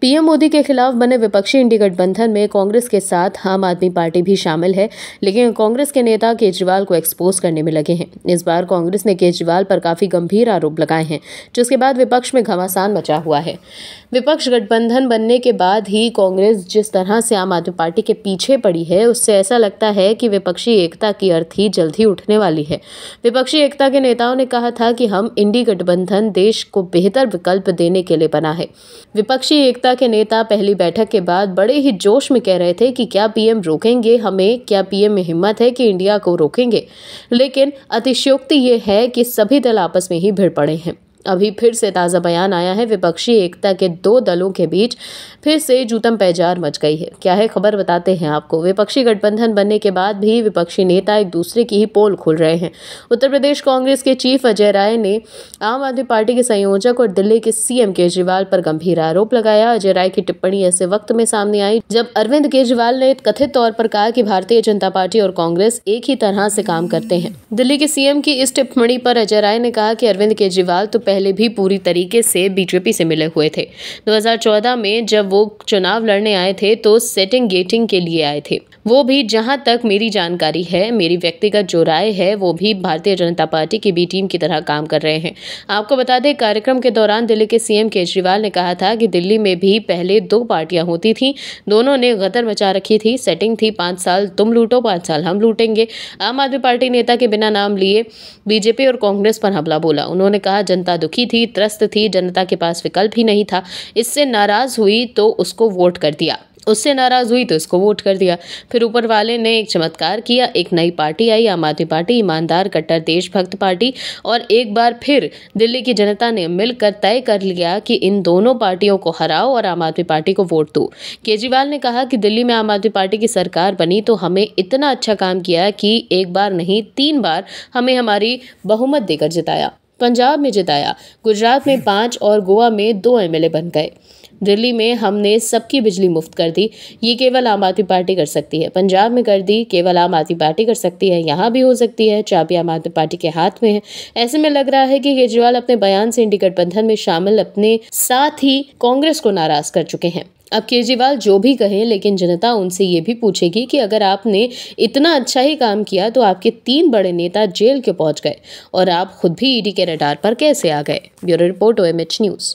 PM Modi के खिलाफ बने विपक्षी इंडी गठबंधन में कांग्रेस के साथ आम आदमी पार्टी भी शामिल है लेकिन कांग्रेस के नेता केजरीवाल को एक्सपोज करने में लगे हैं इस बार कांग्रेस ने केजरीवाल पर काफी गंभीर आरोप लगाए हैं जिसके बाद विपक्ष में घमासान मचा हुआ है विपक्ष गठबंधन बनने के बाद ही कांग्रेस जिस तरह से आम आदमी पार्टी के पीछे पड़ी है उससे ऐसा लगता है कि विपक्षी एकता की अर्थ ही जल्द ही उठने वाली है विपक्षी एकता के नेताओं ने कहा था कि हम इंडी गठबंधन देश को बेहतर विकल्प देने के लिए बना है विपक्षी एकता जनता के नेता पहली बैठक के बाद बड़े ही जोश में कह रहे थे कि क्या पीएम रोकेंगे हमें क्या पीएम में हिम्मत है कि इंडिया को रोकेंगे लेकिन अतिशयोक्ति ये है कि सभी दल आपस में ही भिड़ पड़े हैं अभी फिर से ताज़ा बयान आया है विपक्षी एकता के दो दलों के बीच फिर से जूतम पैजार मच गई है क्या है खबर बताते हैं आपको विपक्षी गठबंधन बनने के बाद भी विपक्षी नेता एक दूसरे की ही पोल खोल रहे हैं उत्तर प्रदेश कांग्रेस के चीफ अजय राय ने आम आदमी पार्टी के संयोजक और दिल्ली के सीएम केजरीवाल पर गंभीर आरोप लगाया अजय राय की टिप्पणी ऐसे वक्त में सामने आई जब अरविंद केजरीवाल ने कथित तौर पर कहा कि भारतीय जनता पार्टी और कांग्रेस एक ही तरह से काम करते हैं दिल्ली के सीएम की इस टिप्पणी पर अजय राय ने कहा कि अरविंद केजरीवाल तो पहले पहले भी पूरी तरीके से बीजेपी से मिले हुए थे 2014 में जब वो चुनाव लड़ने आए थे तो सेटिंग गेटिंग के लिए आए थे वो भी जहां तक मेरी जानकारी है मेरी व्यक्तिगत जो राय है वो भी भारतीय जनता पार्टी की बी टीम की तरह काम कर रहे हैं आपको बता दें कार्यक्रम के दौरान दिल्ली के सीएम केजरीवाल ने कहा था कि दिल्ली में भी पहले दो पार्टियां होती थी दोनों ने गदर मचा रखी थी सेटिंग थी पाँच साल तुम लूटो पाँच साल हम लूटेंगे आम आदमी पार्टी नेता के बिना नाम लिए बीजेपी और कांग्रेस पर हमला बोला उन्होंने कहा जनता जनता दुखी थी त्रस्त थी जनता के पास विकल्प ही नहीं था इससे नाराज़ हुई तो उसको वोट कर दिया उससे नाराज़ हुई तो इसको वोट कर दिया फिर ऊपर वाले ने एक चमत्कार किया एक नई पार्टी आई आम आदमी पार्टी ईमानदार कट्टर देशभक्त पार्टी और एक बार फिर दिल्ली की जनता ने मिलकर तय कर लिया कि इन दोनों पार्टियों को हराओ और आम आदमी पार्टी को वोट दो केजरीवाल ने कहा कि दिल्ली में आम आदमी पार्टी की सरकार बनी तो हमें इतना अच्छा काम किया कि एक बार नहीं तीन बार हमें हमारी बहुमत देकर जिताया पंजाब में जिताया गुजरात में पांच और गोवा में दो एमएलए बन गए दिल्ली में हमने सबकी बिजली मुफ्त कर दी ये केवल आम आदमी पार्टी कर सकती है पंजाब में कर दी केवल आम आदमी पार्टी कर सकती है यहाँ भी हो सकती है चाबी आम आदमी पार्टी के हाथ में है ऐसे में लग रहा है कि केजरीवाल अपने बयान से इंडी गठबंधन में शामिल अपने साथ ही कांग्रेस को नाराज कर चुके हैं अब केजरीवाल जो भी कहें लेकिन जनता उनसे ये भी पूछेगी कि अगर आपने इतना अच्छा ही काम किया तो आपके तीन बड़े नेता जेल क्यों पहुंच गए और आप खुद भी ईडी के रडार पर कैसे आ गए ब्यूरो रिपोर्ट ओ न्यूज़